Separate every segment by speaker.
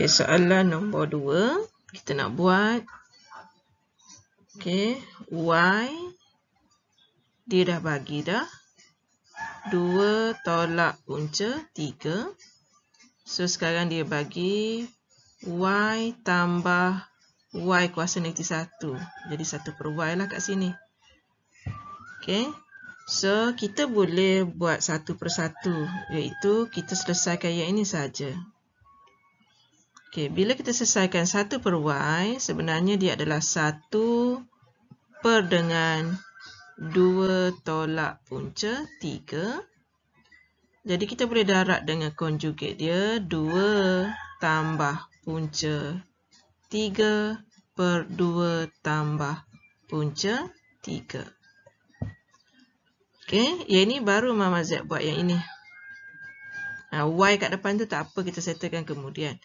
Speaker 1: Okey, soalan nombor dua kita nak buat okey, y dia dah bagi dah dua tolak punca tiga. So sekarang dia bagi y tambah y kuasa negatif satu Jadi satu per y lah kat sini. Okey. So kita boleh buat satu persatu iaitu kita selesaikan yang ini saja. Okey, bila kita selesaikan satu per y, sebenarnya dia adalah satu per dengan dua tolak punca tiga. Jadi kita boleh darat dengan konjugat dia dua tambah punca tiga per dua tambah punca tiga. Okey, yang ini baru Mama Z buat yang ini. Ha, y kat depan tu tak apa kita settlekan kemudian.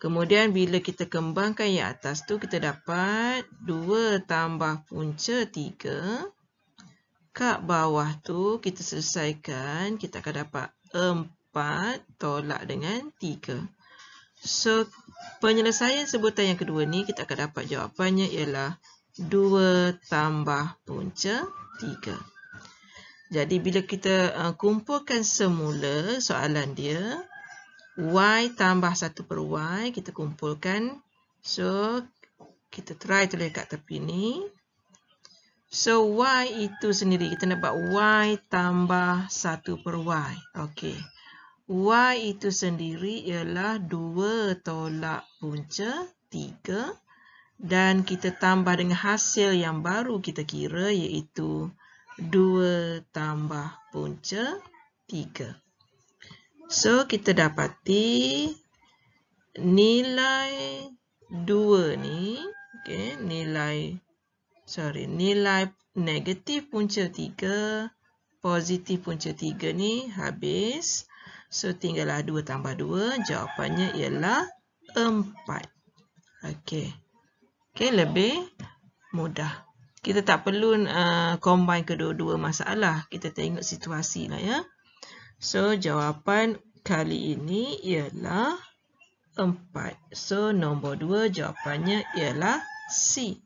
Speaker 1: Kemudian bila kita kembangkan yang atas tu kita dapat 2 tambah punca 3. Kat bawah tu kita selesaikan kita akan dapat 4 tolak dengan 3. So penyelesaian sebutan yang kedua ni kita akan dapat jawapannya ialah 2 tambah punca 3. Jadi bila kita uh, kumpulkan semula soalan dia, y tambah 1 per y kita kumpulkan. So, kita try tulis kat tepi ni. So, y itu sendiri. Kita nak buat y tambah 1 per y. Okey. y itu sendiri ialah 2 tolak punca 3. Dan kita tambah dengan hasil yang baru kita kira iaitu 2 tambah punca 3. So, kita dapati nilai 2 ni, okay, nilai, sorry, nilai negatif punca 3, positif punca 3 ni habis. So, tinggallah 2 tambah 2, jawapannya ialah 4. Okay. Okay, lebih mudah. Kita tak perlu uh, combine kedua-dua masalah. Kita tengok situasi lah ya. So, jawapan kali ini ialah 4. So, nombor 2 jawapannya ialah C.